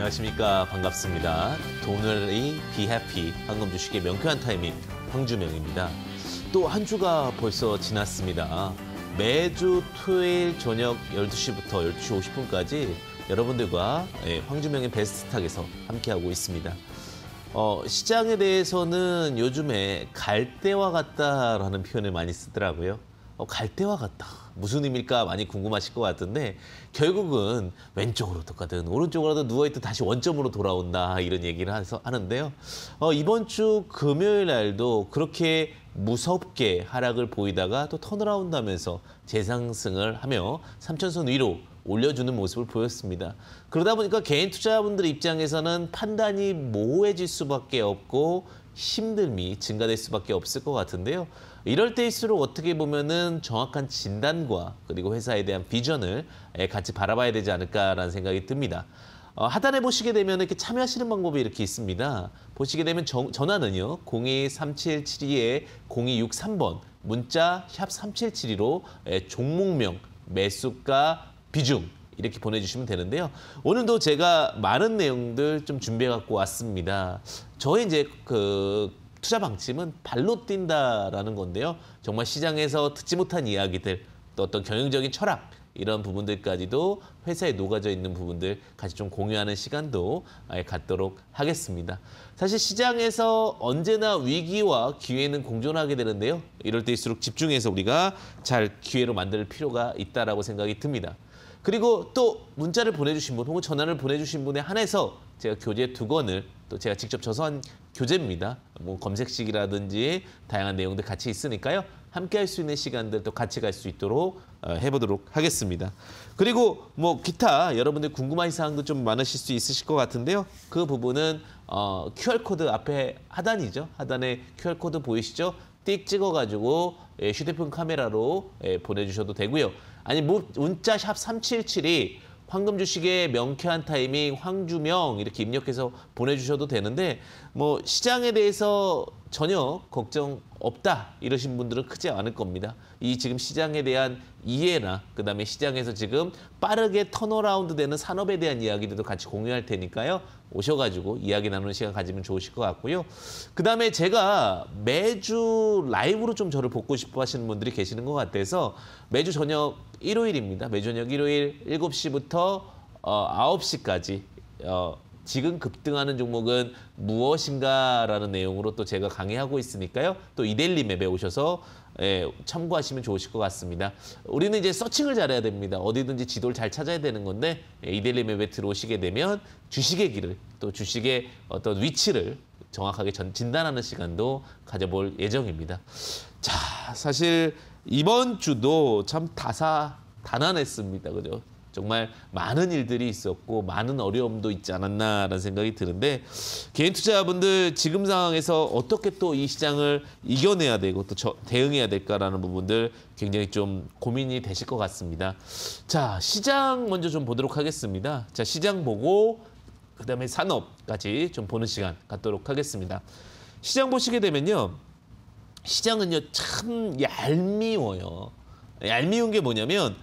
안녕하십니까. 반갑습니다. 돈을이 비해피 황금 주식의 명쾌한 타이밍 황주명입니다. 또 한 주가 벌써 지났습니다. 매주 토요일 저녁 12시부터 12시 50분까지 여러분들과 예, 황주명의 베스트탁에서 함께하고 있습니다. 어, 시장에 대해서는 요즘에 갈대와 같다라는 표현을 많이 쓰더라고요. 어, 갈대와 같다. 무슨 의미일까 많이 궁금하실 것 같은데 결국은 왼쪽으로 똑같든 오른쪽으로도 누워있던 다시 원점으로 돌아온다 이런 얘기를 해서 하는데요. 어, 이번 주 금요일 날도 그렇게 무섭게 하락을 보이다가 또 턴어라운드하면서 재상승을 하며 삼천선 위로 올려주는 모습을 보였습니다. 그러다 보니까 개인 투자분들 자 입장에서는 판단이 모호해질 수밖에 없고 힘듦이 증가될 수밖에 없을 것 같은데요. 이럴 때일수록 어떻게 보면은 정확한 진단과 그리고 회사에 대한 비전을 예, 같이 바라봐야 되지 않을까라는 생각이 듭니다. 어, 하단에 보시게 되면 이렇게 참여하시는 방법이 이렇게 있습니다. 보시게 되면 정, 전화는요. 023772-0263번 문자 샵 3772로 에, 종목명, 매수가, 비중 이렇게 보내주시면 되는데요. 오늘도 제가 많은 내용들 좀 준비해 갖고 왔습니다. 저의 이제 그 투자 방침은 발로 뛴다라는 건데요. 정말 시장에서 듣지 못한 이야기들, 또 어떤 경영적인 철학 이런 부분들까지도 회사에 녹아져 있는 부분들 같이 좀 공유하는 시간도 아예 갖도록 하겠습니다. 사실 시장에서 언제나 위기와 기회는 공존하게 되는데요. 이럴 때일수록 집중해서 우리가 잘 기회로 만들 필요가 있다라고 생각이 듭니다. 그리고 또 문자를 보내주신 분 혹은 전화를 보내주신 분에 한해서 제가 교재 두 권을 또 제가 직접 저서한 교재입니다. 뭐 검색식이라든지 다양한 내용들 같이 있으니까요. 함께 할 수 있는 시간들 또 같이 갈 수 있도록 어, 해보도록 하겠습니다. 그리고 뭐 기타 여러분들 궁금한 사항도 좀 많으실 수 있으실 것 같은데요. 그 부분은 어, QR코드 앞에 하단이죠. 하단에 QR코드 보이시죠? 띡 찍어가지고 예, 휴대폰 카메라로 예, 보내주셔도 되고요. 아니 뭐 문자 샵3772 황금 주식의 명쾌한 타이밍, 황주명 이렇게 입력해서 보내주셔도 되는데 뭐 시장에 대해서 전혀 걱정 없다 이러신 분들은 크지 않을 겁니다. 이 지금 시장에 대한 이해나 그다음에 시장에서 지금 빠르게 턴어라운드 되는 산업에 대한 이야기들도 같이 공유할 테니까요. 오셔가지고 이야기 나누는 시간 가지면 좋으실 것 같고요. 그다음에 제가 매주 라이브로 좀 저를 보고 싶어 하시는 분들이 계시는 것 같아서 매주 저녁 일요일입니다. 매주 저녁 일요일 7시부터 어, 9시까지 어, 지금 급등하는 종목은 무엇인가라는 내용으로 또 제가 강의하고 있으니까요. 또 이델리 맵에 오셔서 예, 참고하시면 좋으실 것 같습니다. 우리는 이제 서칭을 잘해야 됩니다. 어디든지 지도를 잘 찾아야 되는 건데 예, 이델리 맵에 들어오시게 되면 주식의 길을 또 주식의 어떤 위치를 정확하게 전, 진단하는 시간도 가져볼 예정입니다. 자, 사실 이번 주도 참 다사 단안했습니다. 그죠? 정말 많은 일들이 있었고 많은 어려움도 있지 않았나라는 생각이 드는데 개인 투자자분들 지금 상황에서 어떻게 또 이 시장을 이겨내야 되고 또 저, 대응해야 될까라는 부분들 굉장히 좀 고민이 되실 것 같습니다. 자 시장 먼저 좀 보도록 하겠습니다. 자 시장 보고 그다음에 산업까지 좀 보는 시간 갖도록 하겠습니다. 시장 보시게 되면요. 시장은요 참 얄미워요. 얄미운 게 뭐냐면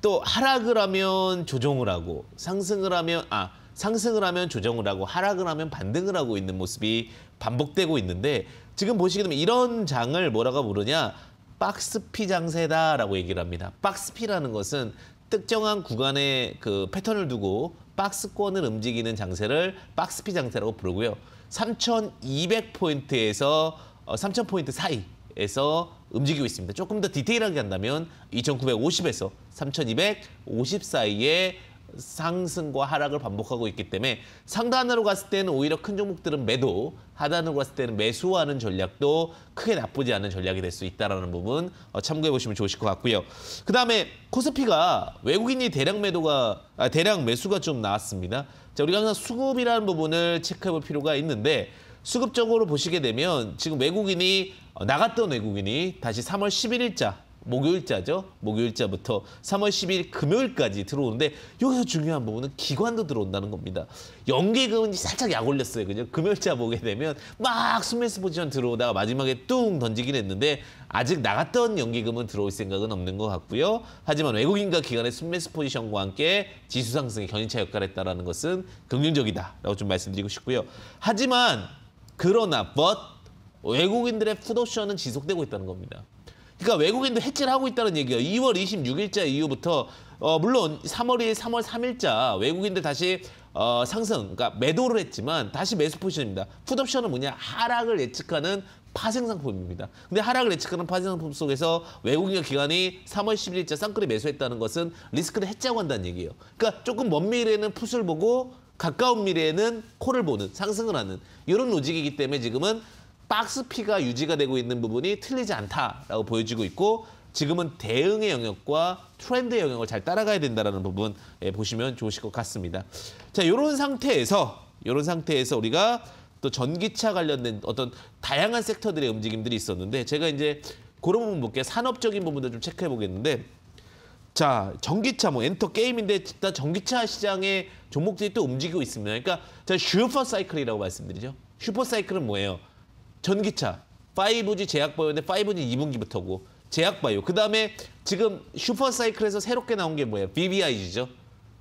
또 하락을 하면 조정을 하고 상승을 하면 아 상승을 하면 조정을 하고 하락을 하면 반등을 하고 있는 모습이 반복되고 있는데 지금 보시게 되면 이런 장을 뭐라고 부르냐 박스피 장세다라고 얘기를 합니다. 박스피라는 것은 특정한 구간에그 패턴을 두고 박스권을 움직이는 장세를 박스피 장세라고 부르고요. 3,200포인트에서 3,000포인트 어, 사이 에서 움직이고 있습니다. 조금 더 디테일하게 한다면 2,950에서 3,250 사이에 상승과 하락을 반복하고 있기 때문에 상단으로 갔을 때는 오히려 큰 종목들은 매도, 하단으로 갔을 때는 매수하는 전략도 크게 나쁘지 않은 전략이 될 수 있다는 부분 어, 참고해 보시면 좋으실 것 같고요. 그다음에 코스피가 외국인이 대량 매도가 아, 대량 매수가 좀 나왔습니다. 자, 우리가 항상 수급이라는 부분을 체크해 볼 필요가 있는데 수급적으로 보시게 되면 지금 외국인이 어, 나갔던 외국인이 다시 3월 11일자 목요일자죠. 목요일자부터 3월 12일 금요일까지 들어오는데 여기서 중요한 부분은 기관도 들어온다는 겁니다. 연기금은 살짝 약 올렸어요. 그죠? 금요일자 보게 되면 막 스매스 포지션 들어오다가 마지막에 뚱 던지긴 했는데 아직 나갔던 연기금은 들어올 생각은 없는 것 같고요. 하지만 외국인과 기관의 순매수 포지션과 함께 지수 상승의 견인차 역할을 했다는 것은 긍정적이다라고 좀 말씀드리고 싶고요. 하지만 그러나 but 외국인들의 푸드옵션은 지속되고 있다는 겁니다. 그러니까 외국인도 해지를 하고 있다는 얘기예요. 2월 26일자 이후부터 어, 물론 3월 2일, 3월 3일자 외국인들 다시 어, 상승, 그러니까 매도를 했지만 다시 매수 포지션입니다. 푸드옵션은 뭐냐? 하락을 예측하는 파생상품입니다. 근데 하락을 예측하는 파생상품 속에서 외국인 기관이 3월 11일자 쌍끌이 매수했다는 것은 리스크를 해지하고 한다는 얘기예요. 그러니까 조금 먼 미래에는 풋을 보고 가까운 미래에는 코를 보는, 상승을 하는 이런 로직이기 때문에 지금은 박스피가 유지가 되고 있는 부분이 틀리지 않다라고 보여지고 있고 지금은 대응의 영역과 트렌드의 영역을 잘 따라가야 된다라는 부분 예, 보시면 좋으실 것 같습니다. 자, 이런 상태에서 이런 상태에서 우리가 또 전기차 관련된 어떤 다양한 섹터들의 움직임들이 있었는데 제가 이제 그런 부분 볼게요. 산업적인 부분도 좀 체크해 보겠는데 자 전기차 뭐 엔터 게임인데 일단 전기차 시장의 종목들이 또 움직이고 있습니다. 그러니까 자 슈퍼 사이클이라고 말씀드리죠. 슈퍼 사이클은 뭐예요? 전기차 5G 제약바이오인데 5G 2분기부터고 제약바이오. 그다음에 지금 슈퍼사이클에서 새롭게 나온 게 뭐예요? BBIG죠.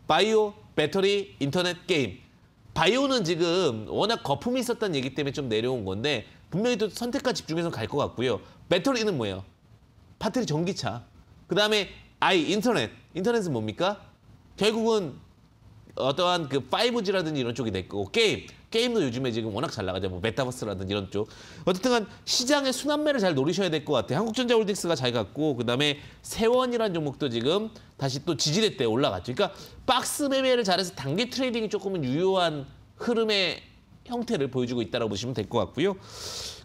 바이오, 배터리, 인터넷, 게임. 바이오는 지금 워낙 거품이 있었다는 얘기 때문에 좀 내려온 건데 분명히 또 선택과 집중해서 갈 것 같고요. 배터리는 뭐예요? 파트리 전기차. 그다음에 아이 인터넷. 인터넷은 뭡니까? 결국은 어떠한 그 5G라든지 이런 쪽이 됐고 게임 게임도 요즘에 지금 워낙 잘 나가죠. 뭐 메타버스라든지 이런 쪽. 어쨌든간 시장의 순환매를 잘 노리셔야 될 것 같아요. 한국전자홀딩스가 잘 갔고 그다음에 세원이라는 종목도 지금 다시 또 지지대때 올라갔죠. 그러니까 박스 매매를 잘해서 단기 트레이딩이 조금은 유효한 흐름의 형태를 보여주고 있다고 라 보시면 될 것 같고요.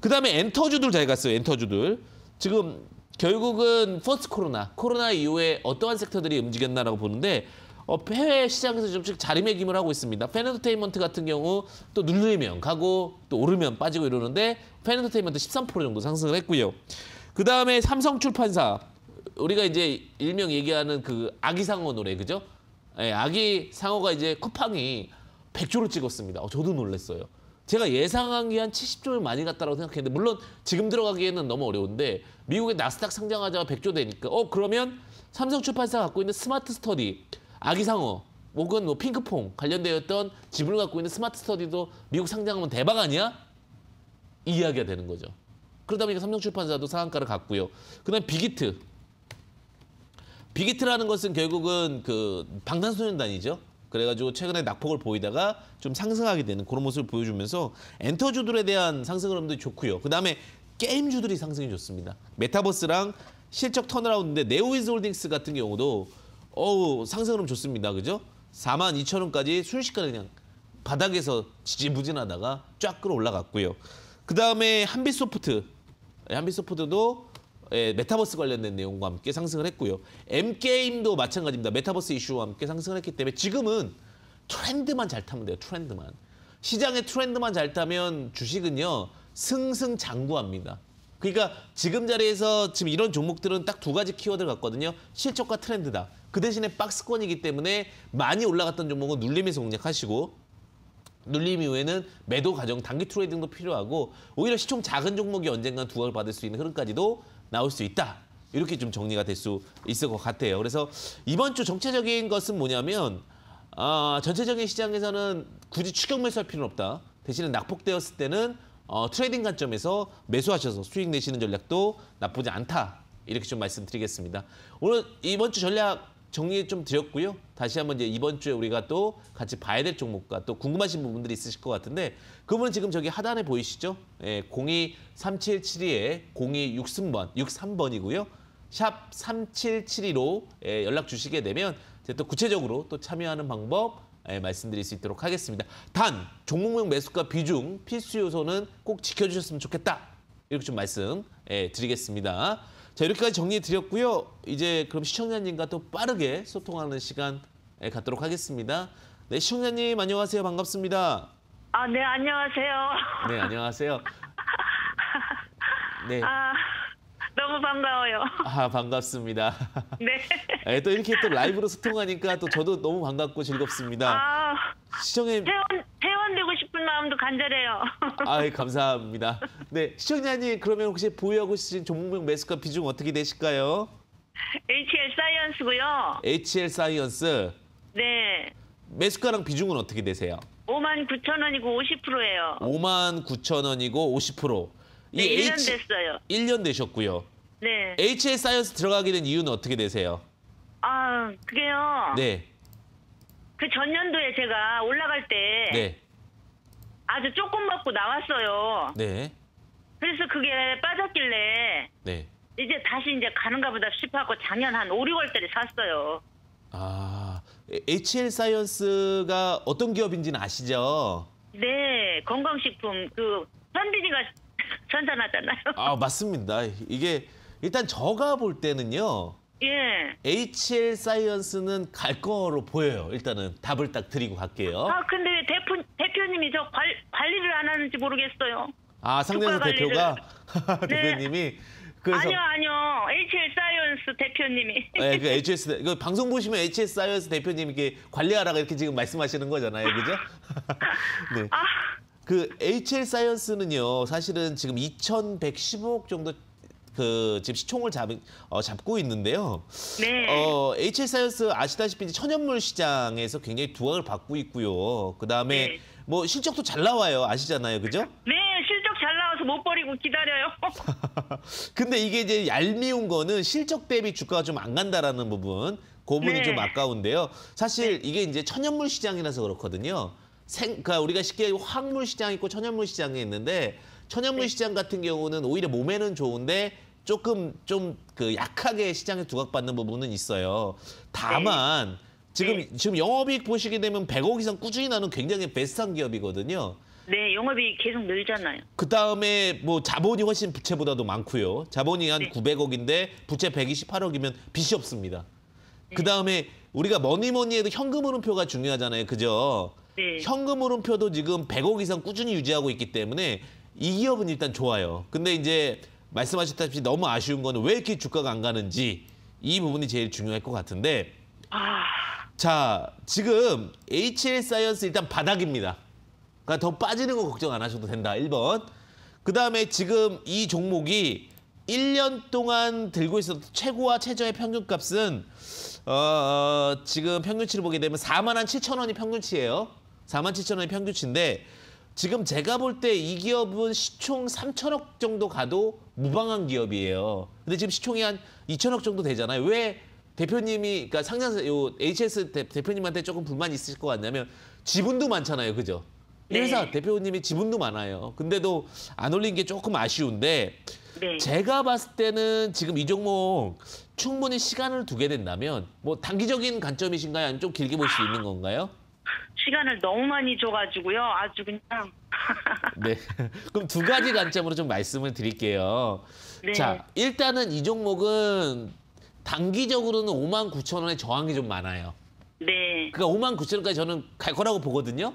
그다음에 엔터주들 잘 갔어요. 엔터주들. 지금 결국은 퍼스트 코로나, 코로나 이후에 어떠한 섹터들이 움직였나라고 보는데 어, 해외 시장에서 좀씩 자리매김을 하고 있습니다. 팬엔터테인먼트 같은 경우 또누르면 가고 또 오르면 빠지고 이러는데 팬엔터테인먼트 13% 정도 상승을 했고요. 그 다음에 삼성 출판사 우리가 이제 일명 얘기하는 그 아기상어 노래 그죠? 예, 아기 상어가 이제 쿠팡이 100조를 찍었습니다. 어, 저도 놀랐어요. 제가 예상한 게 한 70조는 많이 갔다라고 생각했는데 물론 지금 들어가기에는 너무 어려운데 미국의 나스닥 상장하자가 100조 되니까 어 그러면 삼성 출판사 갖고 있는 스마트 스터디 아기상어 혹은 뭐 핑크퐁 관련되었던 지분을 갖고 있는 스마트 스터디도 미국 상장하면 대박 아니야? 이 이야기가 되는 거죠. 그러다 보니까 삼성출판사도 상한가를 갔고요. 그다음 비기트. 비기트라는 것은 결국은 그 방탄소년단이죠. 그래가지고 최근에 낙폭을 보이다가 좀 상승하게 되는 그런 모습을 보여주면서 엔터주들에 대한 상승 흐름도 좋고요. 그다음에 게임주들이 상승이 좋습니다. 메타버스랑 실적 턴어라운드인데 네오이즈 홀딩스 같은 경우도 어우 상승은 좋습니다. 그죠? 4만 2천 원까지 순식간에 그냥 바닥에서 지지부진하다가 쫙 끌어올라갔고요. 그 다음에 한빛소프트, 예, 한빛소프트도 예, 메타버스 관련된 내용과 함께 상승을 했고요. M게임도 마찬가지입니다. 메타버스 이슈와 함께 상승을 했기 때문에 지금은 트렌드만 잘 타면 돼요. 트렌드만. 시장의 트렌드만 잘 타면 주식은요. 승승장구합니다. 그러니까 지금 자리에서 지금 이런 종목들은 딱 두 가지 키워드를 갖거든요. 실적과 트렌드다. 그 대신에 박스권이기 때문에 많이 올라갔던 종목은 눌림에서 공략하시고 눌림 이후에는 매도 과정, 단기 트레이딩도 필요하고 오히려 시총 작은 종목이 언젠간 두각을 받을 수 있는 흐름까지도 나올 수 있다. 이렇게 좀 정리가 될 수 있을 것 같아요. 그래서 이번 주 정체적인 것은 뭐냐면 아, 전체적인 시장에서는 굳이 추격 매수할 필요는 없다. 대신에 낙폭되었을 때는 어, 트레이딩 관점에서 매수하셔서 수익 내시는 전략도 나쁘지 않다. 이렇게 좀 말씀드리겠습니다. 오늘 이번 주 전략 정리 좀 드렸고요. 다시 한번 이제 이번 주에 우리가 또 같이 봐야 될 종목과 또 궁금하신 부분들이 있으실 것 같은데 그분은 지금 저기 하단에 보이시죠? 예, 023772에 0263번, 63번이고요. 샵 3772로 예, 연락 주시게 되면 이제 또 구체적으로 또 참여하는 방법 예, 말씀드릴 수 있도록 하겠습니다. 단, 종목명 매수가 비중 필수 요소는 꼭 지켜주셨으면 좋겠다. 이렇게 좀 말씀 예, 드리겠습니다. 자 이렇게까지 정리해 드렸고요. 이제 그럼 시청자님과 또 빠르게 소통하는 시간 예, 갖도록 하겠습니다. 네 시청자님 안녕하세요 반갑습니다. 아네 안녕하세요. 네 안녕하세요. 네. 아 너무 반가워요. 아 반갑습니다. 네. 네. 또 이렇게 또 라이브로 소통하니까 또 저도 너무 반갑고 즐겁습니다. 아 시청에 회원 회원 되고 싶은 마음도 간절해요. 아 예, 감사합니다. 네, 시청자님 그러면 혹시 보유하고 있으신 종목명 매수가 비중 어떻게 되실까요? HL 사이언스고요. HL 사이언스. 네. 매수가랑 비중은 어떻게 되세요? 5만 9천 원이고 50%예요. 5만 9천 원이고 50%. 이 네, 1년 H... 됐어요. 1년 되셨고요. 네. HL 사이언스 들어가게 된 이유는 어떻게 되세요? 아, 그게요. 네. 그 전년도에 제가 올라갈 때 네. 아주 조금 먹고 나왔어요. 네. 그래서 그게 빠졌길래 네. 이제 다시 이제 가는가 보다 싶어하고 작년 한 5, 6월달에 샀어요. 아, HL 사이언스가 어떤 기업인지는 아시죠? 네, 건강식품 그 현빈이가 선전하잖아요. 아, 맞습니다. 이게 일단 저가 볼 때는요. 예. HL 사이언스는 갈 거로 보여요. 일단은 답을 딱 드리고 갈게요. 아, 근데 대표, 대표님이 저 관, 관리를 안 하는지 모르겠어요. 아상대에 대표가 네. 대표님이 네. 그래서 아니요 아니요 HS 사이언스 대표님이 네, 그 HS 그 방송 보시면 HS 사이언스 대표님이 게 관리하라고 이렇게 지금 말씀하시는 거잖아요 그죠? 네. 그 아. 그 HL 사이언스는요 사실은 지금 2,110억 정도 그 지금 시총을 잡, 어, 잡고 있는데요. 네. 어, HL 사이언스 아시다시피 천연물 시장에서 굉장히 두각을 받고 있고요. 그 다음에 네. 뭐 실적도 잘 나와요. 아시잖아요. 그죠? 네, 실적 잘 나와서 못 버리고 기다려요. 근데 이게 이제 얄미운 거는 실적 대비 주가가 좀 안 간다라는 부분. 그 부분이 네. 좀 아까운데요. 사실 네. 이게 이제 천연물 시장이라서 그렇거든요. 생, 그러니까 우리가 쉽게 화물 시장 있고 천연물 시장이 있는데 천연물 네. 시장 같은 경우는 오히려 몸에는 좋은데 조금 좀 그 약하게 시장에 두각받는 부분은 있어요. 다만 네. 지금 네. 지금 영업이익 보시게 되면 100억 이상 꾸준히 나는 굉장히 베스트한 기업이거든요. 네, 영업이 계속 늘잖아요. 그 다음에 뭐 자본이 훨씬 부채보다도 많고요. 자본이 한 네. 900억인데 부채 128억이면 빚이 없습니다. 네. 그 다음에 우리가 뭐니뭐니해도 현금 흐름표가 중요하잖아요. 그죠? 네. 현금 흐름표도 지금 100억 이상 꾸준히 유지하고 있기 때문에 이 기업은 일단 좋아요. 근데 이제 말씀하셨다시피 너무 아쉬운 거는 왜 이렇게 주가가 안 가는지 이 부분이 제일 중요할 것 같은데 아... 자, 지금 HL 사이언스 일단 바닥입니다. 그러니까 더 빠지는 거 걱정 안 하셔도 된다. 1번. 그다음에 지금 이 종목이 1년 동안 들고 있어도 최고와 최저의 평균값은 어, 어, 지금 평균치를 보게 되면 4만 한 7천 원이 평균치예요. 4만 7천 원이 평균치인데 지금 제가 볼 때 이 기업은 시총 3천억 정도 가도 무방한 기업이에요. 근데 지금 시총이 한 2천억 정도 되잖아요. 왜 대표님이 그러니까 상장 사요 HS 대, 대표님한테 조금 불만이 있으실 것 같냐면 지분도 많잖아요, 그죠? 네. 회사 대표님이 지분도 많아요. 근데도 안 올린 게 조금 아쉬운데 네. 제가 봤을 때는 지금 이 종목 충분히 시간을 두게 된다면 뭐 단기적인 관점이신가요? 아니면 좀 길게 볼 수 있는 건가요? 시간을 너무 많이 줘가지고요. 아주 그냥. 네. 그럼 두 가지 관점으로 좀 말씀을 드릴게요. 네. 자, 일단은 이 종목은 단기적으로는 5만 9천 원의 저항이 좀 많아요. 네. 그러니까 5만 9천 원까지 저는 갈 거라고 보거든요.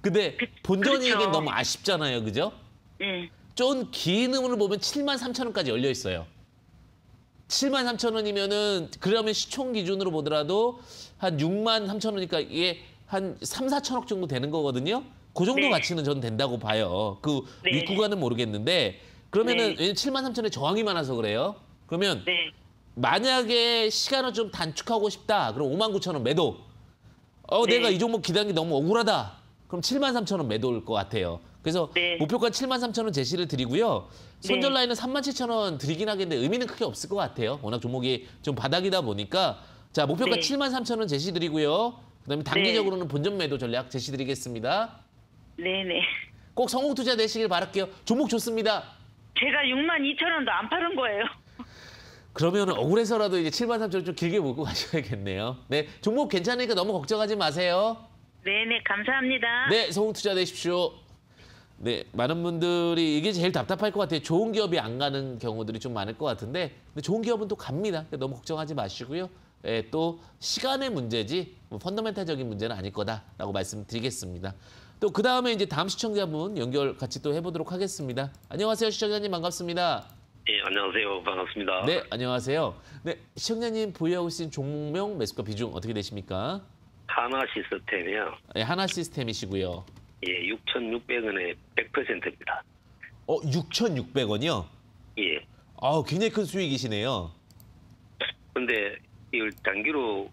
근데 그, 본전이에겐 그렇죠. 너무 아쉽잖아요. 그죠? 네. 좀긴 음을 보면 7만 3천 원까지 열려 있어요. 7만 3천 원이면은 그러면 시총 기준으로 보더라도 한 6만 3천 원이니까 이게 한 3, 4천억 정도 되는 거거든요. 그 정도 네. 가치는 저는 된다고 봐요. 그 네. 윗구간은 모르겠는데 그러면은 네. 7만 3천에 원 저항이 많아서 그래요. 그러면 네. 만약에 시간을 좀 단축하고 싶다. 그럼 5만 9천 원 매도. 어, 네. 내가 이 종목 기다린 게 너무 억울하다. 그럼 7만 3천 원 매도일 것 같아요. 그래서 네. 목표가 7만 3천 원 제시를 드리고요. 손절 라인은 3만 7천 원 드리긴 하겠는데 의미는 크게 없을 것 같아요. 워낙 종목이 좀 바닥이다 보니까 자 목표가 네. 7만 3천 원 제시 드리고요. 그다음에 네. 단기적으로는 본전 매도 전략 제시 드리겠습니다. 네네. 꼭 성공 투자 되시길 바랄게요. 종목 좋습니다. 제가 6만 2천 원도 안 파는 거예요. 그러면 억울해서라도 이제 7만 3천 원좀 길게 몰고 가셔야겠네요. 네, 종목 괜찮으니까 너무 걱정하지 마세요. 네네, 감사합니다. 네, 성공 투자 되십시오. 네, 많은 분들이 이게 제일 답답할 것 같아요. 좋은 기업이 안 가는 경우들이 좀 많을 것 같은데 근데 좋은 기업은 또 갑니다. 그러니까 너무 걱정하지 마시고요. 예, 또 시간의 문제지 뭐 펀더멘탈적인 문제는 아닐 거다라고 말씀드리겠습니다. 또 그 다음에 이제 다음 시청자분 연결 같이 또 해보도록 하겠습니다. 안녕하세요 시청자님 반갑습니다. 예, 안녕하세요. 반갑습니다. 네, 안녕하세요. 네, 시청자님 보유하고 계신 종목명 매수가 비중 어떻게 되십니까? 하나 시스템이요. 네, 하나 시스템이시고요. 예, 6,600원에 100%입니다. 어, 6,600원이요? 예. 아, 굉장히 큰 수익이시네요. 근데 이걸 단기로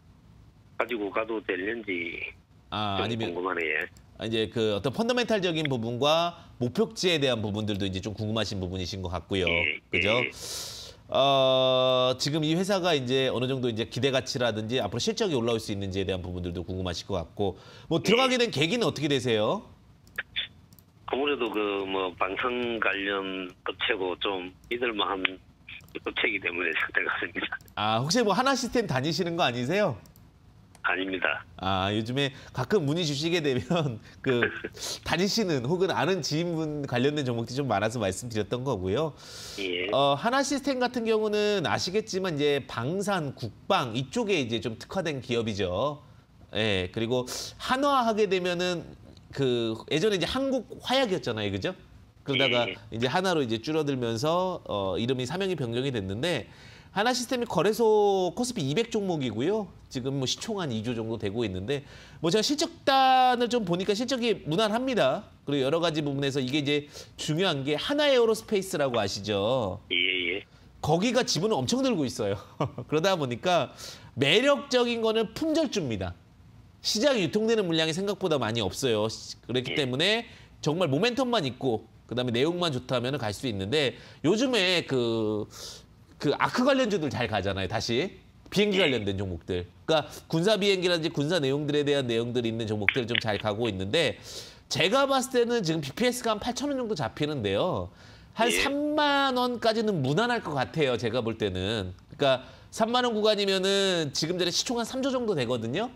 가지고 가도 될는지 아, 아니면 궁금하네요. 이제 그 어떤 펀더멘탈적인 부분과 목표지에 대한 부분들도 이제 좀 궁금하신 부분이신 것 같고요. 예, 예, 그죠? 어, 지금 이 회사가 이제 어느 정도 이제 기대 가치라든지 앞으로 실적이 올라올 수 있는지에 대한 부분들도 궁금하실 것 같고 뭐 들어가게 예. 된 계기는 어떻게 되세요? 아무래도 그 뭐 방송 관련 업체고 좀이들만한 업체이기 때문에 선택했습니다. 아 혹시 뭐 하나 시스템 다니시는 거 아니세요? 아닙니다. 아 요즘에 가끔 문의 주시게 되면 그 다니시는 혹은 아는 지인분 관련된 종목들이 좀 많아서 말씀드렸던 거고요. 예. 어, 하나 시스템 같은 경우는 아시겠지만 이제 방산, 국방 이쪽에 이제 좀 특화된 기업이죠. 예 그리고 한화하게 되면은 그 예전에 이제 한국 화약이었잖아요, 그죠? 그러다가 예. 이제 하나로 이제 줄어들면서 어, 이름이 사명이 변경이 됐는데 하나 시스템이 거래소 코스피 200 종목이고요. 지금 뭐 시총 한 2조 정도 되고 있는데 뭐 제가 실적단을 좀 보니까 실적이 무난합니다. 그리고 여러 가지 부분에서 이게 이제 중요한 게 하나 에어로스페이스라고 아시죠? 예, 예. 거기가 지분을 엄청 들고 있어요. 그러다 보니까 매력적인 거는 품절주입니다. 시장에 유통되는 물량이 생각보다 많이 없어요. 그렇기 예. 때문에 정말 모멘텀만 있고 그다음에 내용만 좋다면 갈 수 있는데 요즘에 그그 아크 관련주들 잘 가잖아요. 다시 비행기 네. 관련된 종목들. 그러니까 군사 비행기라든지 군사 내용들에 대한 내용들이 있는 종목들 좀잘 가고 있는데 제가 봤을 때는 지금 BPS가 한 8천 원 정도 잡히는데요. 한 예. 3만 원까지는 무난할 것 같아요. 제가 볼 때는. 그러니까 3만 원 구간이면은 지금 전에 시총 한 3조 정도 되거든요.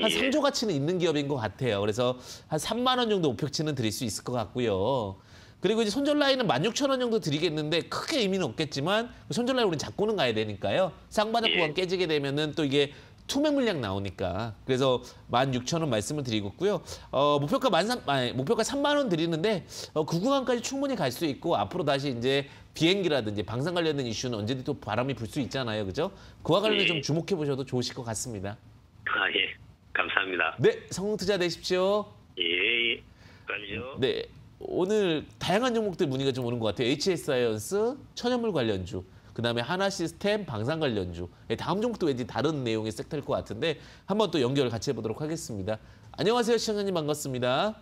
한 예. 3조 가치는 있는 기업인 것 같아요. 그래서 한 3만 원 정도 목표치는 드릴 수 있을 것 같고요. 그리고 이제 손절 라인은 16,000원 정도 드리겠는데 크게 의미는 없겠지만 그 손절 라인 우리는 잡고는 가야 되니까요. 쌍바닥 구간 예. 깨지게 되면은 또 이게 투명 물량 나오니까 그래서 16,000원 말씀을 드리겠고요. 어, 목표가 만삼 아 목표가 3만 원 드리는데 어, 그 구간까지 충분히 갈 수 있고 앞으로 다시 이제 비행기라든지 방산 관련된 이슈는 언제든 또 바람이 불 수 있잖아요. 그죠? 그와 관련해 예. 좀 주목해 보셔도 좋으실 것 같습니다. 아, 예. 감사합니다. 네, 성공 투자 되십시오. 예. 감사합 예. 네. 오늘 다양한 종목들 문의가 좀 오는 것 같아요. HS사이언스, 천연물 관련주, 그다음에 하나 시스템, 방산 관련주. 예, 다음 종목도 왠지 다른 내용의 섹터일 것 같은데 한번 또 연결을 같이 해보도록 하겠습니다. 안녕하세요, 시청자님 반갑습니다.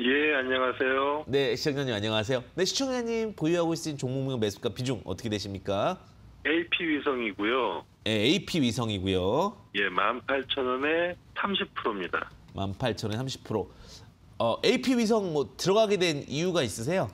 예, 안녕하세요. 네, 시청자님 안녕하세요. 네, 시청자님 보유하고 있으신 종목명 매수가 비중 어떻게 되십니까? AP 위성이고요. 네, AP 위성이고요. 예, 18,000원에 30%입니다. 18,000원에 30%. 어, AP 위성 뭐 들어가게 된 이유가 있으세요?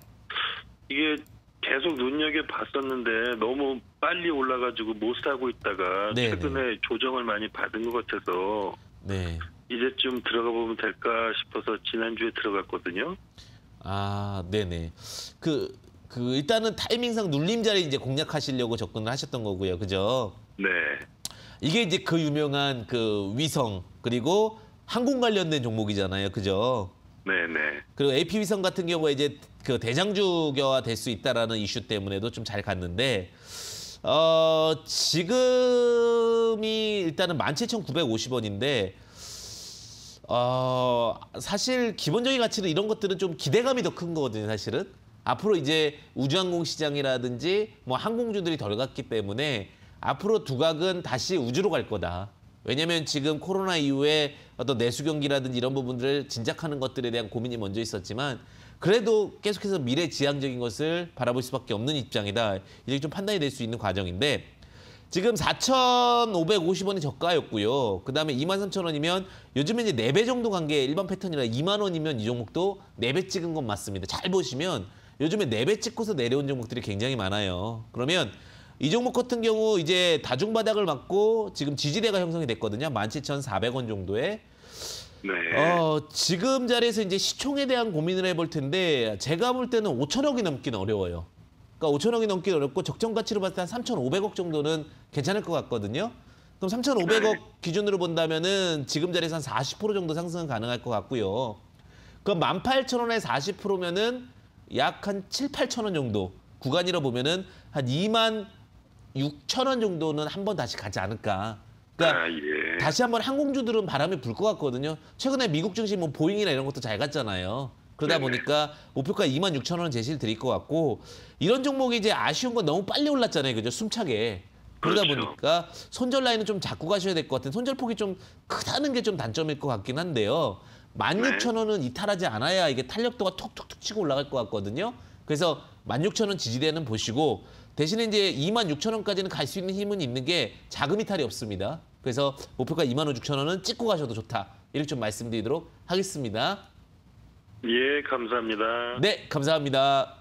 이게 계속 눈여겨 봤었는데 너무 빨리 올라가지고 못 사고 있다가 네네. 네. 최근에 조정을 많이 받은 것 같아서 네. 이제쯤 들어가 보면 될까 싶어서 지난주에 들어갔거든요. 아, 네네. 네. 그, 그 일단은 타이밍상 눌림자리 이제 공략하시려고 접근을 하셨던 거고요. 그죠? 네. 이게 이제 그 유명한 그 위성 그리고 항공 관련된 종목이잖아요. 그죠? 네네. 그리고 AP 위성 같은 경우에 이제 그 대장주교가 될수 있다라는 이슈 때문에도 좀 잘 갔는데 어 지금이 일단은 만 칠천 구백 오십 원인데어 사실 기본적인 가치는 이런 것들은 좀 기대감이 더 큰 거거든요, 사실은. 앞으로 이제 우주항공 시장이라든지 뭐 항공주들이 덜 갔기 때문에 앞으로 두각은 다시 우주로 갈 거다. 왜냐면 지금 코로나 이후에 어떤 내수 경기라든지 이런 부분들을 진작하는 것들에 대한 고민이 먼저 있었지만 그래도 계속해서 미래 지향적인 것을 바라볼 수밖에 없는 입장이다. 이렇게 좀 판단이 될 수 있는 과정인데 지금 4,550원이 저가였고요. 그다음에 23,000원이면 요즘에 이제 네 배 정도 간 게 일반 패턴이라 2만 원이면 이 종목도 네 배 찍은 건 맞습니다. 잘 보시면 요즘에 네 배 찍고서 내려온 종목들이 굉장히 많아요. 그러면 이 종목 같은 경우 이제 다중바닥을 맞고 지금 지지대가 형성이 됐거든요. 17,400원 정도에. 네. 어, 지금 자리에서 이제 시총에 대한 고민을 해볼 텐데 제가 볼 때는 5천억이 넘긴 어려워요. 그러니까 5천억이 넘긴 어렵고 적정 가치로 봤을 때 한 3,500억 정도는 괜찮을 것 같거든요. 그럼 3,500억 네. 기준으로 본다면은 지금 자리에서 한 40% 정도 상승은 가능할 것 같고요. 그럼 18,000원에 40%면은 약 한 7, 8천원 정도 구간이라 보면은 한 2만 6천 원 정도는 한 번 다시 가지 않을까. 그러니까 아, 예. 다시 한 번 항공주들은 바람이 불 것 같거든요. 최근에 미국 증시 뭐 보잉이나 이런 것도 잘 갔잖아요. 그러다 네네. 보니까 목표가 2만 6천 원 제시를 드릴 것 같고 이런 종목이 이제 아쉬운 건 너무 빨리 올랐잖아요. 그죠? 숨차게. 그러다 그렇죠. 보니까 손절 라인은 좀 잡고 가셔야 될 것 같은 손절 폭이 좀 크다는 게 좀 단점일 것 같긴 한데요. 1 6천원은 이탈하지 않아야 이게 탄력도가 톡톡톡 치고 올라갈 것 같거든요. 그래서 1 6천원 지지대는 보시고 대신에 이제 2만 6천 원까지는 갈 수 있는 힘은 있는 게 자금 이탈이 없습니다. 그래서 목표가 2만 5천 원은 찍고 가셔도 좋다. 이렇게 좀 말씀드리도록 하겠습니다. 예, 감사합니다. 네, 감사합니다.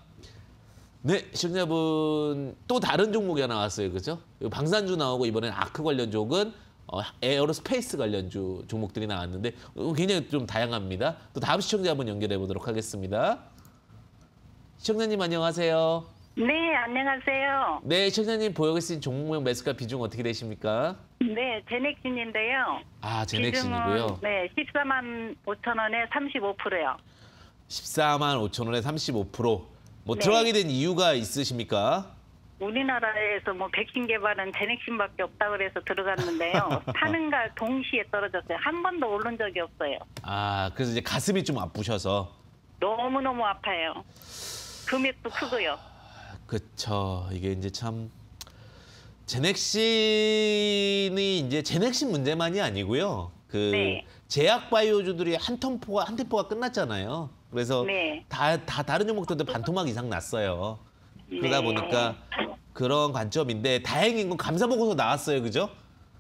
네, 시청자분 또 다른 종목이 하나 왔어요 그죠? 방산주 나오고 이번엔 아크 관련 쪽은 어, 에어로스페이스 관련주 종목들이 나왔는데 어, 굉장히 좀 다양합니다. 또 다음 시청자 분 연결해 보도록 하겠습니다. 시청자님 안녕하세요. 네, 안녕하세요. 네, 시청자님 보여주신 종목명 매수가 비중 어떻게 되십니까? 네, 제넥신인데요 아, 제넥신이고요 네, 14만 5천 원에 35%요. 14만 5천 원에 35%. 뭐 네. 들어가게 된 이유가 있으십니까? 우리나라에서 뭐 백신 개발은 제넥신밖에 없다 그래서 들어갔는데요. 사는가 동시에 떨어졌어요. 한 번도 오른 적이 없어요. 아, 그래서 이제 가슴이 좀 아프셔서 너무너무 아파요. 금액도 크고요. 그쵸. 이게 이제 참 제넥신이 이제 제넥신 문제만이 아니고요. 그 네. 제약 바이오주들이 한텀포가한 템포가 끝났잖아요. 그래서 네. 다, 다 다른 종목들도 반토막 이상 났어요. 그러다 네. 보니까 그런 관점인데 다행인 건 감사 보고서 나왔어요, 그죠?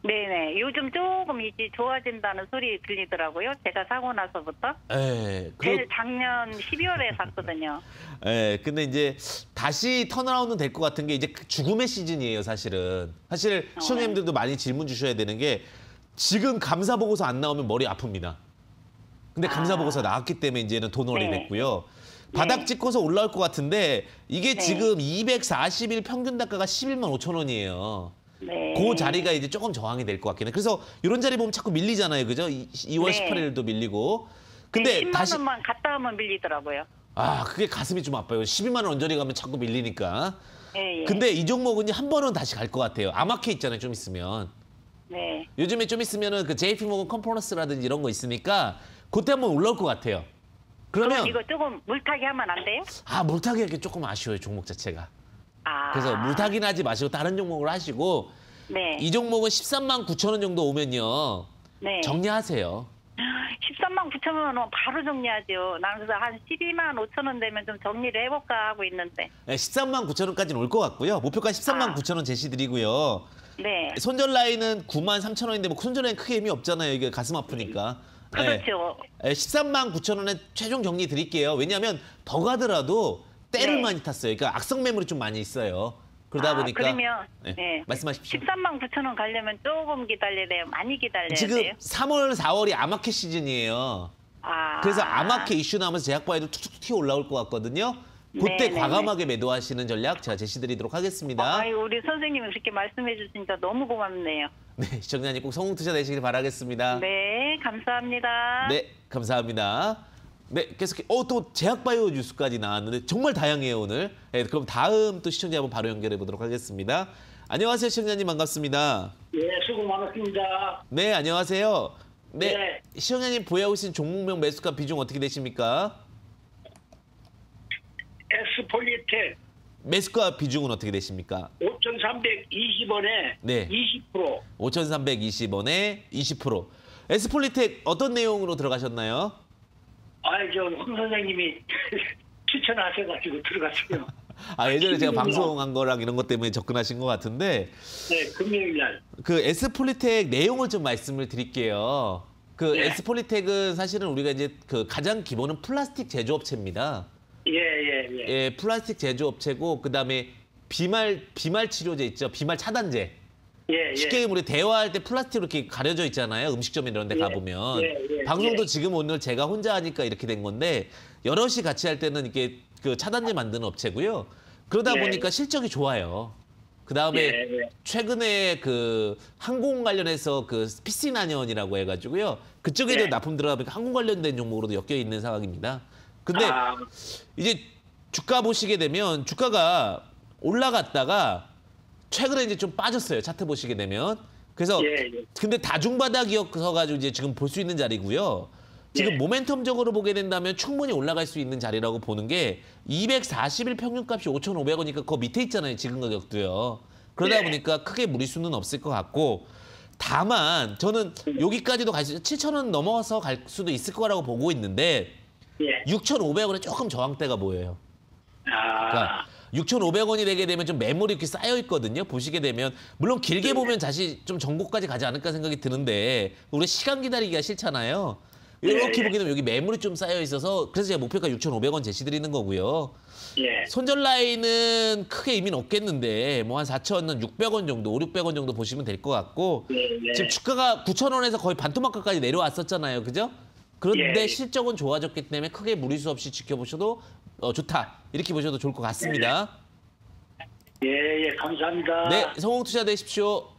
네네. 요즘 조금 이제 좋아진다는 소리 들리더라고요. 제가 사고 나서부터. 예. 그 제일 작년 12월에 샀거든요. 예. 근데 이제 다시 턴어라운드 될것 같은 게 이제 그 죽음의 시즌이에요, 사실은. 사실 어, 시청자님들도 네. 많이 질문 주셔야 되는 게 지금 감사 보고서 안 나오면 머리 아픕니다. 근데 감사 아. 보고서 나왔기 때문에 이제는 돈월이 네. 됐고요. 네. 바닥 네. 찍고서 올라올 것 같은데 이게 네. 지금 241 평균 단가가 11만 5천 원이에요. 네. 그 자리가 이제 조금 저항이 될 것 같긴 해. 그래서 이런 자리 보면 자꾸 밀리잖아요. 그죠? 2월 네. 18일도 밀리고. 근데 네, 10만 다시 원만 갔다 오면 밀리더라고요. 아, 그게 가슴이 좀 아파요. 12만 원 언저리 가면 자꾸 밀리니까. 예, 예. 근데 이 종목은 한 번은 다시 갈 것 같아요. 아마케 있잖아요. 좀 있으면. 네. 요즘에 좀 있으면은 그 JP 모건 컴퍼넌스라든지 이런 거 있으니까 그때 한번 올라올 것 같아요. 그러면 이거 조금 물타기 하면 안 돼요? 아, 물타기 하기 게 조금 아쉬워요. 종목 자체가. 그래서 아. 물타기는 하지 마시고 다른 종목을 하시고 네. 이 종목은 13만 9천 원 정도 오면요. 네. 정리하세요. 13만 9천 원은 바로 정리하죠. 나는 그래서 한 12만 5천 원 되면 좀 정리를 해볼까 하고 있는데. 네, 13만 9천 원까지는 올 것 같고요. 목표가 13만 아. 9천 원 제시드리고요. 네. 손절 라인은 9만 3천 원인데 뭐 손절 라인 크게 의미 없잖아요. 이게 가슴 아프니까. 네. 그렇죠. 네. 13만 9천 원에 최종 정리 드릴게요. 왜냐하면 더 가더라도 때를 네. 많이 탔어요. 그러니까 악성 매물이 좀 많이 있어요. 그러다 아, 보니까 그러면 네. 네. 말씀하십시오. 13만 9천 원 가려면 조금 기다려야 돼요. 많이 기다려야 지금 돼요. 지금 3월, 4월이 아마켓 시즌이에요. 아... 그래서 아마켓 이슈 나면서 제약바에도 툭툭 튀어 올라올 것 같거든요. 그때 네네네. 네, 네. 과감하게 매도하시는 전략 제가 제시드리도록 하겠습니다. 아, 우리 선생님 그렇게 말씀해 주시니까 너무 고맙네요. 네, 시청자님 꼭 성공 투자 되시길 바라겠습니다. 네, 감사합니다. 네, 감사합니다. 네, 계속 어, 또 제약바이오 뉴스까지 나왔는데 정말 다양해요, 오늘. 네, 그럼 다음 또 시청자 한번 바로 연결해 보도록 하겠습니다. 안녕하세요, 시청자님 반갑습니다. 네, 수고 많았습니다. 네, 안녕하세요. 네, 네. 시청자님 보유하고 계신 종목명 매수가 비중 어떻게 되십니까? 에스폴리텍. 매수가 비중은 어떻게 되십니까? 5,320원에 네. 20%. 5,320원에 20%. 에스폴리텍 어떤 내용으로 들어가셨나요? 아저황 선생님이 추천하셔가지고 들어갔어요. 아 예전에 제가 방송한 거랑 이런 것 때문에 접근하신 것 같은데. 네 금요일 날. 그 에스폴리텍 내용을 좀 말씀을 드릴게요. 그 예. 에스폴리텍은 사실은 우리가 이제 그 가장 기본은 플라스틱 제조업체입니다. 예 예예. 예, 예, 예. 플라스틱 제조업체고 그 다음에 비말 비말 치료제 있죠. 비말 차단제. 예, 예. 쉽게 우리 대화할 때 플라스틱으로 이렇게 가려져 있잖아요. 음식점 이런 데 예, 가보면. 예, 예, 방송도 지금 오늘 제가 혼자 하니까 이렇게 된 건데 여럿이 같이 할 때는 이게 그 차단제 만드는 업체고요. 그러다 보니까 실적이 좋아요. 그다음에 최근에 그 항공 관련해서 그 피시나년이라고 해가지고요. 그쪽에도 납품 들어가니까 항공 관련된 종목으로도 엮여 있는 상황입니다. 근데 아... 이제 주가 보시게 되면 주가가 올라갔다가 최근에 이제 좀 빠졌어요. 차트 보시게 되면. 그래서 예, 예. 근데 다중바닥이어서 가지고 이제 지금 볼 수 있는 자리고요. 지금 예. 모멘텀적으로 보게 된다면 충분히 올라갈 수 있는 자리라고 보는 게 241 평균값이 5,500원이니까 그 밑에 있잖아요. 지금 가격도요. 그러다 네. 보니까 크게 무리수는 없을 것 같고 다만 저는 음. 여기까지도 갈 수, 7,000원 넘어서 갈 수도 있을 거라고 보고 있는데 6,500원에 예. 조금 저항대가 보여요. 아... 그러니까 6,500원이 되게 되면 좀 매물이 이렇게 쌓여 있거든요. 보시게 되면 물론 길게 네. 보면 다시 좀 전고까지 가지 않을까 생각이 드는데 우리 시간 기다리기가 싫잖아요. 네. 이렇게 예, 보기에는 여기 매물이 좀 쌓여 있어서 그래서 제 목표가 6,500원 제시드리는 거고요. 예. 손절 라인은 크게 의미는 없겠는데 뭐 한 4,600원 정도, 5, 600원 정도 보시면 될 것 같고 예, 지금 주가가 9,000원에서 거의 반토막까지 내려왔었잖아요. 그죠? 그런데 예. 실적은 좋아졌기 때문에 크게 무리수 없이 지켜보셔도 어, 좋다 이렇게 보셔도 좋을 것 같습니다. 예예 예, 감사합니다. 네 성공 투자 되십시오.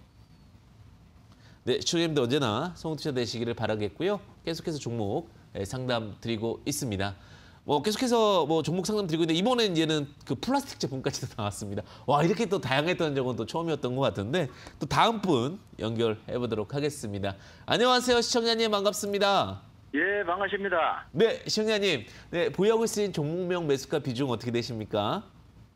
네 시청자님들 언제나 성공 투자 되시기를 바라겠고요. 계속해서 종목 예, 상담 드리고 있습니다. 뭐 계속해서 뭐 종목 상담 드리고 있는데 이번에 이는그 플라스틱 제품까지도 나왔습니다. 와 이렇게 또 다양했던 적은 또 처음이었던 것 같은데 또 다음 분 연결해 보도록 하겠습니다. 안녕하세요 시청자님 반갑습니다. 예, 반갑습니다. 네, 시청자님. 네, 보유하고 있으신 종목명 매수가 비중 어떻게 되십니까?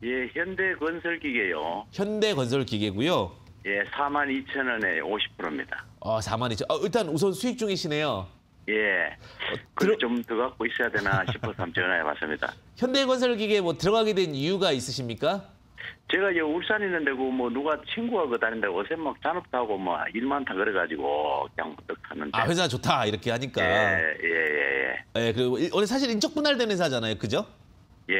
예, 현대건설기계요. 현대건설기계고요. 예, 4만 2천 원에 50%입니다. 아, 4만 2천. 어, 아, 일단 우선 수익 중이시네요. 예. 어, 그걸 좀더 갖고 있어야 되나 싶어서 한번 전화해봤습니다. 현대건설기계 뭐 들어가게 된 이유가 있으십니까? 제가 이제 울산 있는데고 그 뭐 누가 친구가 그다닌데고 어새 막잔업타고뭐일 많다 그래가지고 그냥 딱 탔는데. 아 회사 좋다 이렇게 하니까. 예예예. 예, 예, 예, 예. 그리고 원래 사실 인적 분할된 회사잖아요, 그죠? 예.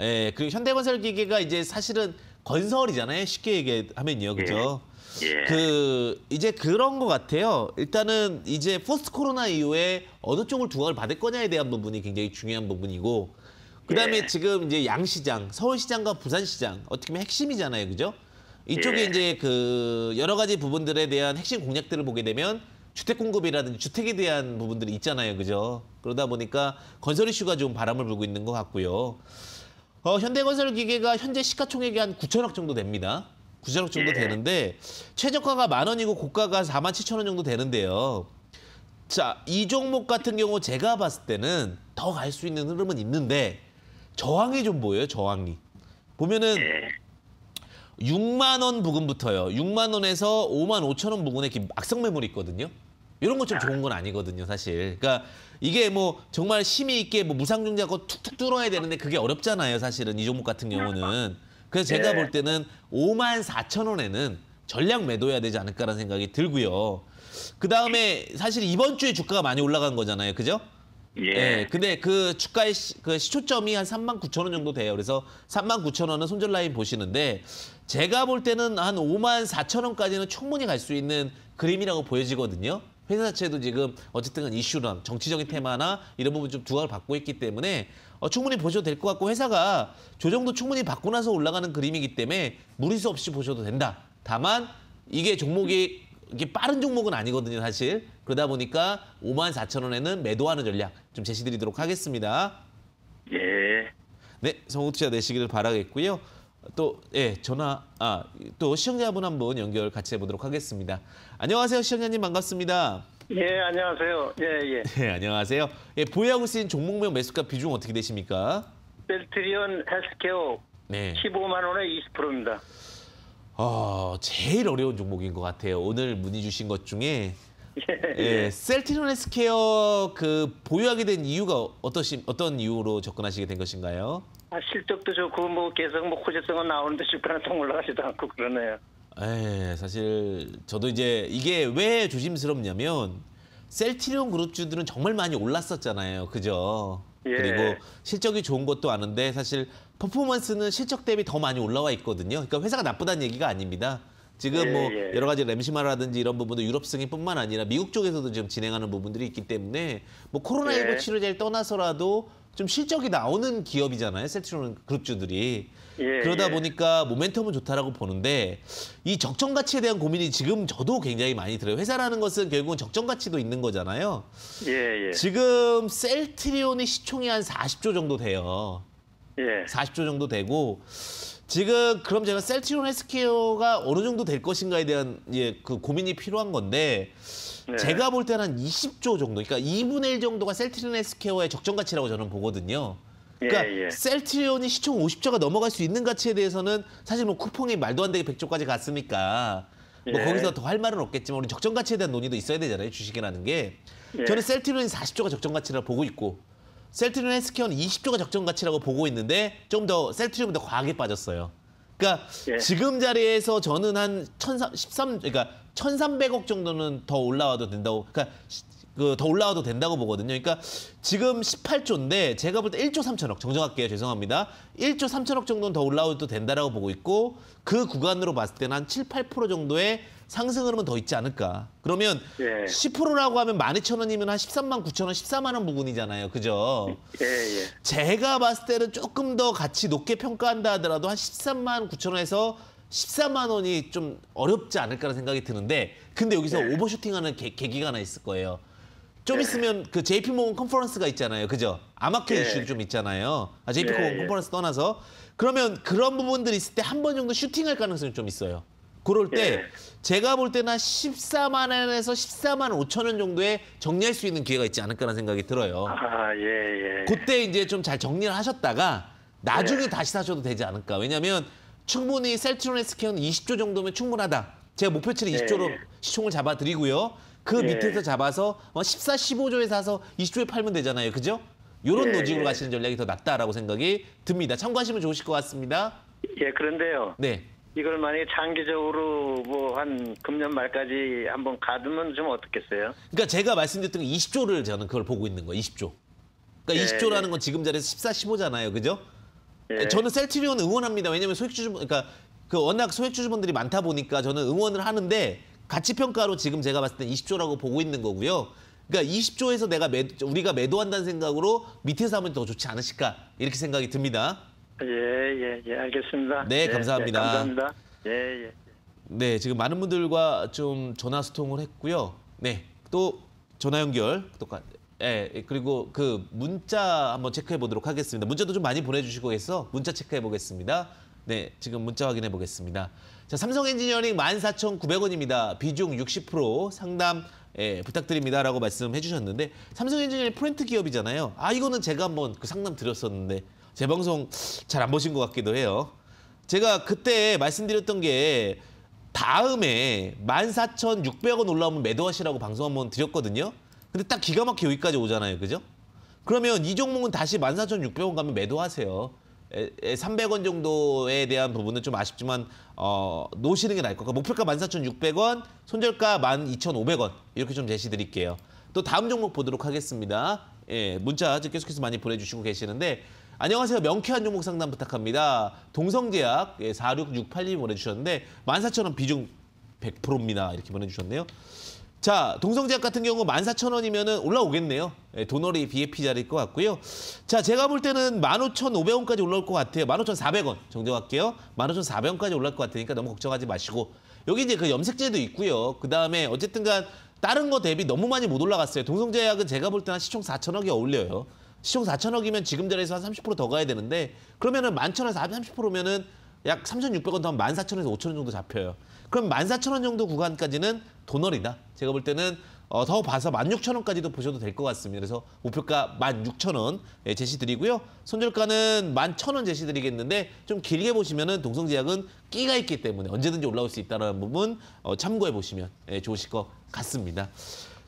예 그리고 현대건설기계가 이제 사실은 건설이잖아요, 쉽게 얘기하면요, 그죠? 예, 예. 그 이제 그런 것 같아요. 일단은 이제 포스트 코로나 이후에 어느 쪽을 두각을 받을 거냐에 대한 부분이 굉장히 중요한 부분이고 그다음에 예. 지금 이제 양시장, 서울시장과 부산시장 어떻게 보면 핵심이잖아요, 그죠? 이쪽에 예. 이제 그 여러 가지 부분들에 대한 핵심 공약들을 보게 되면 주택 공급이라든지 주택에 대한 부분들이 있잖아요, 그죠? 그러다 보니까 건설 이슈가 좀 바람을 불고 있는 것 같고요. 어, 현대건설기계가 현재 시가총액이 한 9천억 정도 됩니다. 9천억 정도 예. 되는데 최저가가 만 원이고 고가가 4만 7천 원 정도 되는데요. 자, 이 종목 같은 경우 제가 봤을 때는 더 갈 수 있는 흐름은 있는데 저항이 좀보여요 저항이. 보면은 예. 6만 원 부근부터요. 6만 원에서 5만 5천 원 부근에 이렇게 악성 매물이 있거든요. 이런 것좀 아. 좋은 건 아니거든요, 사실. 그러니까 이게 뭐 정말 심의 있게 뭐 무상증자고 툭툭 뚫어야 되는데 그게 어렵잖아요, 사실은 이 종목 같은 경우는. 그래서 제가 네. 볼 때는 5만 4천 원에는 전량 매도해야 되지 않을까라는 생각이 들고요. 그 다음에 사실 이번 주에 주가가 많이 올라간 거잖아요, 그죠? 예. 예. 근데 그 주가의 시, 그 시초점이 한 3만 9천 원 정도 돼요. 그래서 3만 9천 원은 손절 라인 보시는데 제가 볼 때는 한 5만 4천 원까지는 충분히 갈 수 있는 그림이라고 보여지거든요. 회사 자체도 지금 어쨌든 이슈랑 정치적인 테마나 이런 부분 좀 두각을 받고 있기 때문에 어, 충분히 보셔도 될 것 같고 회사가 조정도 충분히 받고 나서 올라가는 그림이기 때문에 무리수 없이 보셔도 된다. 다만 이게 종목이 이게 빠른 종목은 아니거든요, 사실. 그러다 보니까 5만 4천 원에는 매도하는 전략 좀 제시드리도록 하겠습니다. 예. 네, 성우 투자 내시기를 바라겠고요. 또 예, 전화 아, 또 시청자분 한분 연결 같이 해 보도록 하겠습니다. 안녕하세요, 시청자님 반갑습니다. 예, 안녕하세요. 예, 예. 네, 안녕하세요. 예, 보유하고 있는 종목명 매수가 비중 어떻게 되십니까? 벨트리온 헬스케어 네. 15만 원에 20%입니다. 어, 제일 어려운 종목인 것 같아요. 오늘 문의 주신 것 중에 예, 예 셀티노 네스케어그 보유하게 된 이유가 어떠신 어떤 이유로 접근하시게 된 것인가요? 아, 실적도 좋고 뭐 계속 뭐 호재성은 나오는데 주가는 통 올라가지도 않고 그러네요. 예, 사실 저도 이제 이게 왜 조심스럽냐면 셀티리온 그룹주들은 정말 많이 올랐었잖아요. 그죠? 예. 그리고 실적이 좋은 것도 아는데 사실 퍼포먼스는 실적 대비 더 많이 올라와 있거든요. 그러니까 회사가 나쁘다는 얘기가 아닙니다. 지금 예, 뭐 예. 여러 가지 램시마라든지 이런 부분도 유럽 승인뿐만 아니라 미국 쪽에서도 지금 진행하는 부분들이 있기 때문에 뭐 코로나19 예. 치료제를 떠나서라도 좀 실적이 나오는 기업이잖아요. 세트리온 그룹주들이. 예, 그러다 예. 보니까 모멘텀은 좋다라고 보는데 이 적정 가치에 대한 고민이 지금 저도 굉장히 많이 들어요. 회사라는 것은 결국은 적정 가치도 있는 거잖아요. 예, 예. 지금 셀트리온이 시총이 한 40조 정도 돼요. 예. 40조 정도 되고 지금 그럼 제가 셀트리온 헬스케어가 어느 정도 될 것인가에 대한 예, 그 고민이 필요한 건데 네. 제가 볼 때는 한 20조 정도, 그러니까 2분의 1 정도가 셀트리온 헬스케어의 적정 가치라고 저는 보거든요. 그러니까 예, 예. 셀트리온이 시총 50조가 넘어갈 수 있는 가치에 대해서는 사실 뭐 쿠팡이 말도 안 되게 100조까지 갔으니까 뭐 예. 거기서 더 할 말은 없겠지만 우리 적정 가치에 대한 논의도 있어야 되잖아요 주식이라는 게 예. 저는 셀트리온이 40조가 적정 가치라고 보고 있고 셀트리온 헬스케어는 20조가 적정 가치라고 보고 있는데 좀 더 셀트리온보다 과하게 빠졌어요. 그러니까 예. 지금 자리에서 저는 한 13, 그러니까 1,300억 정도는 더 올라와도 된다고. 그러니까 그더 올라와도 된다고 보거든요. 그러니까 지금 18조인데 제가 볼 때 1조 3천억 정정할게요. 죄송합니다. 1조 3천억 정도는 더 올라와도 된다라고 보고 있고 그 구간으로 봤을 때는 한 7, 8% 정도의 상승 흐름은 더 있지 않을까. 그러면 예. 10%라고 하면 12,000원이면 한 13만 9천원, 14만 원 부근이잖아요. 그죠? 예, 예. 제가 봤을 때는 조금 더 같이 높게 평가한다 하더라도 한 13만 9천원에서 14만 원이 좀 어렵지 않을까라는 생각이 드는데 근데 여기서 예. 오버슈팅하는 계, 계기가 하나 있을 거예요. 좀 예. 있으면 그 JP 모건 컨퍼런스가 있잖아요. 그죠? 아마회 네. 예. 이슈도 좀 있잖아요. 아, JP 예, 모건 네, 컨퍼런스 떠나서 그러면 그런 부분들이 있을 때 한 번 정도 슈팅할 가능성이 좀 있어요. 그럴 때 제가 볼때나한 14만 원에서 14만 5천 원 정도에 정리할 수 있는 기회가 있지 않을까라는 생각이 들어요. 아, 예, 예. 그때 이제 좀 잘 정리를 하셨다가 나중에 다시 사셔도 되지 않을까. 왜냐면 충분히 셀트론의 스케어는 20조 정도면 충분하다. 제가 목표치를 20조로 시총을 잡아드리고요. 그 예. 밑에서 잡아서 14, 뭐 15조에 사서 20조에 팔면 되잖아요. 그죠? 요런 예. 노직으로 예. 가시는 전략이 더 낫다라고 생각이 듭니다. 참고하시면 좋으실 것 같습니다. 예, 그런데요. 네. 이걸 만약에 장기적으로 뭐 한 금년 말까지 한번 가두면 좀 어떻겠어요? 그러니까 제가 말씀드렸던 20조를 저는 그걸 보고 있는 거예요. 20조. 그러니까 예. 20조라는 예. 건 지금 자리에서 14, 15잖아요. 그죠? 예. 저는 셀트리온 응원합니다. 왜냐면 소액주주 그러니까 그 워낙 소액주주분들이 많다 보니까 저는 응원을 하는데 가치평가로 지금 제가 봤을 때 20조라고 보고 있는 거고요. 그러니까 20조에서 내가 매도, 우리가 매도한다는 생각으로 밑에서 하면 더 좋지 않으실까 이렇게 생각이 듭니다. 예예예 예, 예. 알겠습니다. 네 예, 예. 감사합니다. 감사합니다. 예 예. 네 지금 많은 분들과 좀 전화 소통을 했고요. 네 또 전화 연결 똑같. 예 그리고 그 문자 한번 체크해 보도록 하겠습니다. 문자도 좀 많이 보내주시고 해서 문자 체크해 보겠습니다. 네, 지금 문자 확인해 보겠습니다. 자, 삼성 엔지니어링 14,900원입니다. 비중 60% 상담 예, 부탁드립니다라고 말씀해 주셨는데 삼성 엔지니어링 프렌트 기업이잖아요. 아, 이거는 제가 한번 그 상담 드렸었는데 제 방송 잘 안 보신 것 같기도 해요. 제가 그때 말씀드렸던 게 다음에 14,600원 올라오면 매도하시라고 방송 한번 드렸거든요. 근데 딱 기가 막히게 여기까지 오잖아요. 그죠? 그러면 이 종목은 다시 14,600원 가면 매도하세요. 300원 정도에 대한 부분은 좀 아쉽지만 어, 놓으시는 게 나을 것 같고 그러니까 목표가 14,600원, 손절가 12,500원 이렇게 좀 제시 드릴게요. 또 다음 종목 보도록 하겠습니다. 예, 문자 계속해서 많이 보내주시고 계시는데 안녕하세요. 명쾌한 종목 상담 부탁합니다. 동성제약 예, 4668님 보내주셨는데 14,000원 비중 100%입니다. 이렇게 보내주셨네요. 자, 동성제약 같은 경우 14,000원이면 올라오겠네요. 예, 도널이 BAP자리일 것 같고요. 자, 제가 볼 때는 15,500원까지 올라올 것 같아요. 15,400원 정정할게요. 15,400원까지 올라올 것 같으니까 너무 걱정하지 마시고. 여기 이제 그 염색제도 있고요. 그다음에 어쨌든 간 다른 거 대비 너무 많이 못 올라갔어요. 동성제약은 제가 볼 때는 시총 4천억이 어울려요. 시총 4천억이면 지금 자리에서 한 30%더 가야 되는데 그러면은 11,000원에서 30%면은 약 3,600원 더하면 14,000원에서 5,000원 정도 잡혀요. 그럼 14,000원 정도 구간까지는 도널이다. 제가 볼 때는 어, 더 봐서 16,000원까지도 보셔도 될 것 같습니다. 그래서 목표가 16,000원 예, 제시드리고요. 손절가는 11,000원 제시드리겠는데 좀 길게 보시면은 동성제약은 끼가 있기 때문에 언제든지 올라올 수 있다는 부분 어, 참고해 보시면 예, 좋으실 것 같습니다.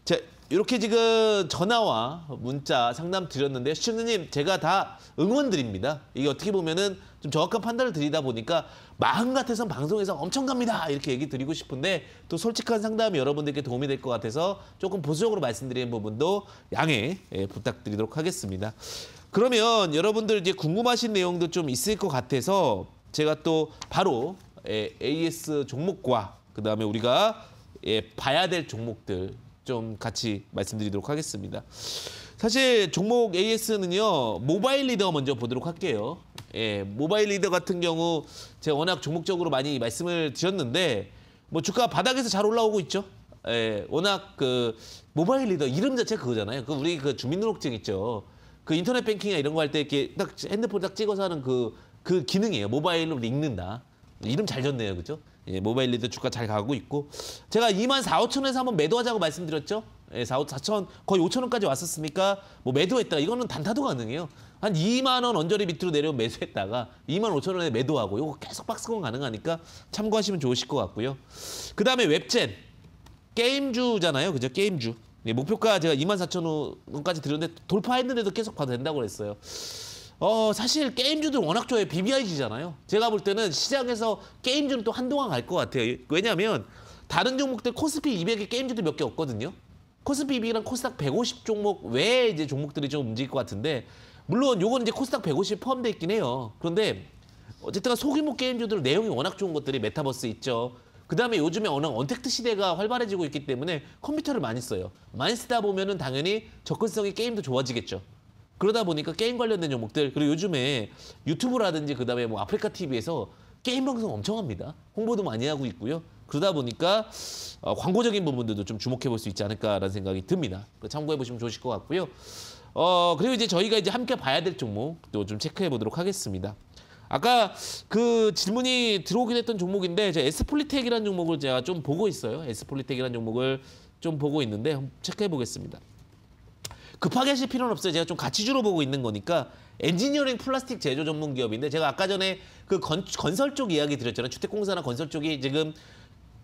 자, 이렇게 지금 전화와 문자 상담 드렸는데 시청자님 제가 다 응원드립니다. 이게 어떻게 보면은 좀 정확한 판단을 드리다 보니까 마음 같아선 방송에서 엄청 갑니다 이렇게 얘기 드리고 싶은데 또 솔직한 상담이 여러분들께 도움이 될 것 같아서 조금 보수적으로 말씀드리는 부분도 양해 예, 부탁드리도록 하겠습니다. 그러면 여러분들 이제 궁금하신 내용도 좀 있을 것 같아서 제가 또 바로 예, AS 종목과 그다음에 우리가 예, 봐야 될 종목들 좀 같이 말씀드리도록 하겠습니다. 사실 종목 AS는요 모바일 리더 먼저 보도록 할게요. 예, 모바일 리더 같은 경우 제가 워낙 종목적으로 많이 말씀을 드렸는데 뭐 주가 바닥에서 잘 올라오고 있죠. 예, 워낙 그 모바일 리더 이름 자체 그거잖아요. 그 우리 그 주민등록증 있죠. 그 인터넷 뱅킹이나 이런 거 할 때 이렇게 딱 핸드폰 딱 찍어서 하는 그그 그 기능이에요. 모바일로 읽는다. 이름 잘 졌네요, 그죠? 예, 모바일 리더 주가 잘 가고 있고 제가 2만 4, 5천 원에서 한번 매도하자고 말씀드렸죠. 예, 4, 4천 거의 5천 원까지 왔었으니까 뭐 매도했다가 이거는 단타도 가능해요. 한 2만 원 언저리 밑으로 내려 매수했다가 2만 5천 원에 매도하고 이거 계속 박스권 가능하니까 참고하시면 좋으실 것 같고요. 그다음에 웹젠 게임주잖아요. 그죠? 게임주. 예, 목표가 제가 2만 4천 원까지 드렸는데 돌파했는데도 계속 봐도 된다고 그랬어요. 어 사실 게임주들 워낙 좋아해 BBIG잖아요. 제가 볼 때는 시장에서 게임주는 또 한동안 갈 것 같아요. 왜냐하면 다른 종목들 코스피 200의 게임주도 몇 개 없거든요. 코스피 200이랑 코스닥 150 종목 외에 이제 종목들이 좀 움직일 것 같은데 물론 요거는 이제 코스닥 150포함되어 있긴 해요. 그런데 어쨌든 소규모 게임주들 내용이 워낙 좋은 것들이 메타버스 있죠. 그다음에 요즘에 워낙 언택트 시대가 활발해지고 있기 때문에 컴퓨터를 많이 써요. 많이 쓰다 보면은 당연히 접근성이 게임도 좋아지겠죠. 그러다 보니까 게임 관련된 종목들 그리고 요즘에 유튜브라든지 그다음에 뭐 아프리카 TV에서 게임 방송 엄청 합니다. 홍보도 많이 하고 있고요. 그러다 보니까 어, 광고적인 부분들도 좀 주목해 볼 수 있지 않을까라는 생각이 듭니다. 참고해 보시면 좋으실 것 같고요. 어, 그리고 이제 저희가 이제 함께 봐야 될 종목도 좀 체크해 보도록 하겠습니다. 아까 그 질문이 들어오긴 했던 종목인데 에스폴리텍이라는 종목을 제가 좀 보고 있어요. 에스폴리텍이라는 종목을 좀 보고 있는데 체크해 보겠습니다. 급하게 하실 필요는 없어요. 제가 좀 같이 주로 보고 있는 거니까 엔지니어링 플라스틱 제조 전문 기업인데 제가 아까 전에 그 건, 건설 쪽 이야기 드렸잖아요. 주택공사나 건설 쪽이 지금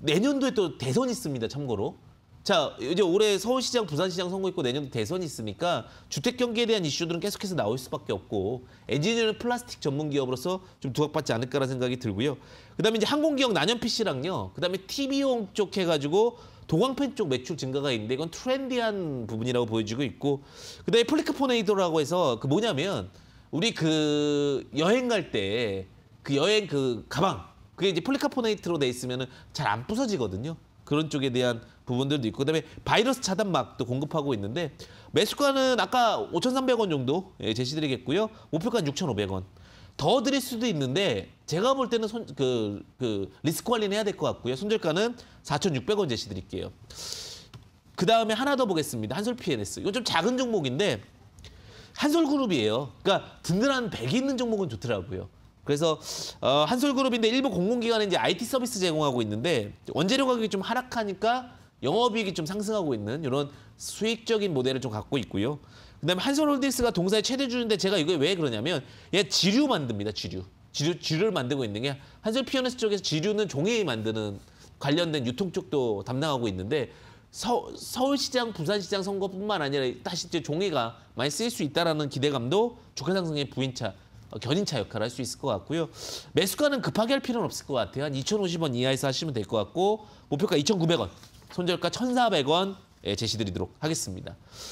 내년도에 또 대선이 있습니다. 참고로. 자 이제 올해 서울시장, 부산시장 선거 있고 내년도 대선이 있으니까 주택 경기에 대한 이슈들은 계속해서 나올 수밖에 없고 엔지니어링 플라스틱 전문 기업으로서 좀 두각받지 않을까라는 생각이 들고요. 그다음에 이제 항공기업 난연 PC랑요. 그다음에 TV용 쪽 해가지고 동광펜 쪽 매출 증가가 있는데 이건 트렌디한 부분이라고 보여지고 있고 그다음에 플리카포네이도라고 해서 그 뭐냐면 우리 그 여행 갈 때 그 여행 그 가방 그게 이제 폴리카포네이트로 돼 있으면은 잘 안 부서지거든요. 그런 쪽에 대한 부분들도 있고 그다음에 바이러스 차단막도 공급하고 있는데 매수가는 아까 5,300원 정도 예, 제시드리겠고요. 목표가 6,500원. 더 드릴 수도 있는데 제가 볼 때는 손, 그, 그 리스크 관리는 해야 될 것 같고요. 손절가는 4,600원 제시 드릴게요. 그 다음에 하나 더 보겠습니다. 한솔 PNS. 이건 좀 작은 종목인데 한솔그룹이에요. 그러니까 든든한 백이 있는 종목은 좋더라고요. 그래서 어, 한솔그룹인데 일부 공공기관에 이제 IT 서비스 제공하고 있는데 원재료 가격이 좀 하락하니까 영업이익이 좀 상승하고 있는 이런 수익적인 모델을 좀 갖고 있고요. 그다음에 한솔홀딩스가 동사의 최대 주주인데 제가 이거 왜 그러냐면 얘 지류 만듭니다. 지류. 지류 지류를 만들고 있는 게 한솔 피어니스 쪽에서 지류는 종이 만드는 관련된 유통 쪽도 담당하고 있는데 서, 울시장 부산시장 선거뿐만 아니라 다시 이제 종이가 많이 쓰일 수 있다라는 기대감도 주가 상승의 부인차 어, 견인차 역할을 할 수 있을 것 같고요. 매수가는 급하게 할 필요는 없을 것 같아요. 한 2,050원 이하에서 하시면 될 것 같고 목표가 2,900원, 손절가 1,400원 예, 제시드리도록 하겠습니다.